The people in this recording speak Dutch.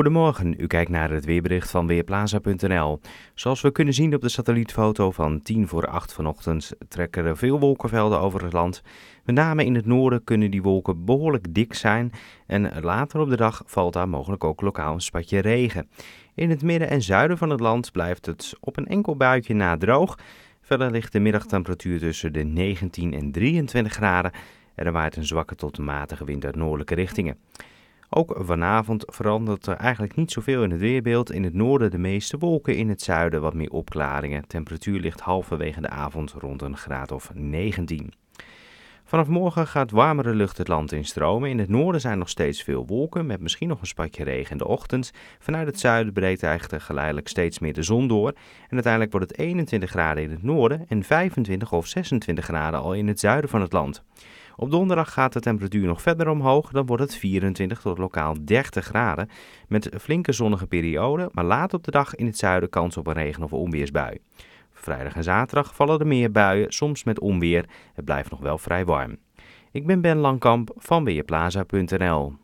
Goedemorgen, u kijkt naar het weerbericht van Weerplaza.nl. Zoals we kunnen zien op de satellietfoto van 10 voor 8 vanochtend trekken er veel wolkenvelden over het land. Met name in het noorden kunnen die wolken behoorlijk dik zijn en later op de dag valt daar mogelijk ook lokaal een spatje regen. In het midden en zuiden van het land blijft het op een enkel buitje na droog. Verder ligt de middagtemperatuur tussen de 19 en 23 graden en er waait een zwakke tot matige wind uit noordelijke richtingen. Ook vanavond verandert er eigenlijk niet zoveel in het weerbeeld. In het noorden de meeste wolken, in het zuiden wat meer opklaringen. Temperatuur ligt halverwege de avond rond een graad of 19. Vanaf morgen gaat warmere lucht het land instromen. In het noorden zijn nog steeds veel wolken, met misschien nog een spatje regen in de ochtend. Vanuit het zuiden breekt eigenlijk geleidelijk steeds meer de zon door. En uiteindelijk wordt het 21 graden in het noorden en 25 of 26 graden al in het zuiden van het land. Op donderdag gaat de temperatuur nog verder omhoog. Dan wordt het 24 tot lokaal 30 graden. Met flinke zonnige perioden, maar laat op de dag in het zuiden kans op een regen- of onweersbui. Vrijdag en zaterdag vallen er meer buien, soms met onweer. Het blijft nog wel vrij warm. Ik ben Ben Langkamp van Weerplaza.nl.